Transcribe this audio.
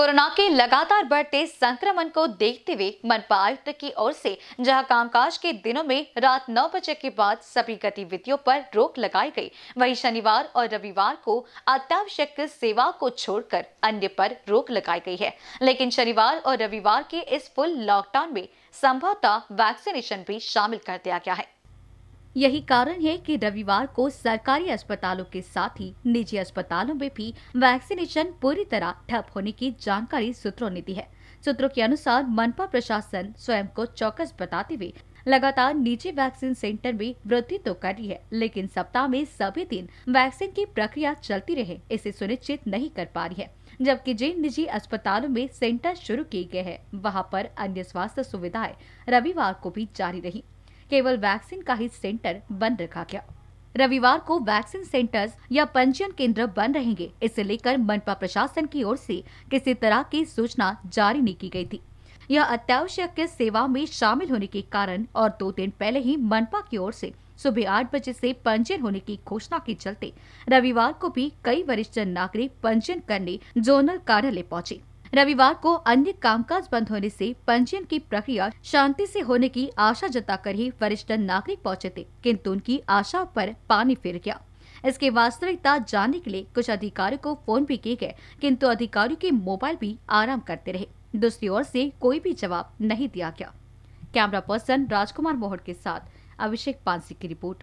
corona के लगातार बढ़ते संक्रमण को देखते हुए मनपा आयुक्त की ओर से जहां कामकाज के दिनों में रात 9 बजे के बाद सभी गतिविधियों पर रोक लगाई गई वहीं शनिवार और रविवार को अत्यावश्यक सेवा को छोड़कर अन्य पर रोक लगाई गई है लेकिन शनिवार और रविवार के इस फुल लॉकडाउन में संभवतः वैक्सीनेशन भी शामिल कर दिया गया है यही कारण है कि रविवार को सरकारी अस्पतालों के साथ ही निजी अस्पतालों में भी वैक्सीनेशन पूरी तरह ठप होने की जानकारी सूत्रों ने दी है सूत्रों के अनुसार मनपा प्रशासन स्वयं को चौकस बताते हुए लगातार निजी वैक्सीन सेंटर में वृद्धि तो कर रही है लेकिन सप्ताह में सभी दिन वैक्सीन की प्रक्रिया चलती रहे इसे सुनिश्चित नहीं कर पा रही है जबकि जिन निजी अस्पतालों में सेंटर शुरू किए गए हैं वहां पर अन्य स्वास्थ्य सुविधाएं रविवार को भी जारी रही केवल वैक्सीन का ही सेंटर बंद रखा गया रविवार को वैक्सीन सेंटर्स या पंजीयन केंद्र बंद रहेंगे इसे लेकर मनपा प्रशासन की ओर से किसी तरह की सूचना जारी नहीं की गई थी यह अत्यावश्यक सेवा में शामिल होने के कारण और दो दिन पहले ही मनपा की ओर से सुबह आठ बजे से पंजीयन होने की घोषणा के चलते रविवार को भी कई वरिष्ठ नागरिक पंजीयन करने जोनल कार्यालय पहुंचे रविवार को अन्य कामकाज बंद होने से पंजीयन की प्रक्रिया शांति से होने की आशा जताकर ही वरिष्ठ नागरिक पहुंचे थे किंतु उनकी आशा पर पानी फिर गया इसके वास्तविकता जानने के लिए कुछ अधिकारियों को फोन भी किए गए किंतु अधिकारियों के मोबाइल भी आराम करते रहे दूसरी ओर से कोई भी जवाब नहीं दिया गया कैमरा पर्सन राजकुमार मोहन के साथ अभिषेक पांसी की रिपोर्ट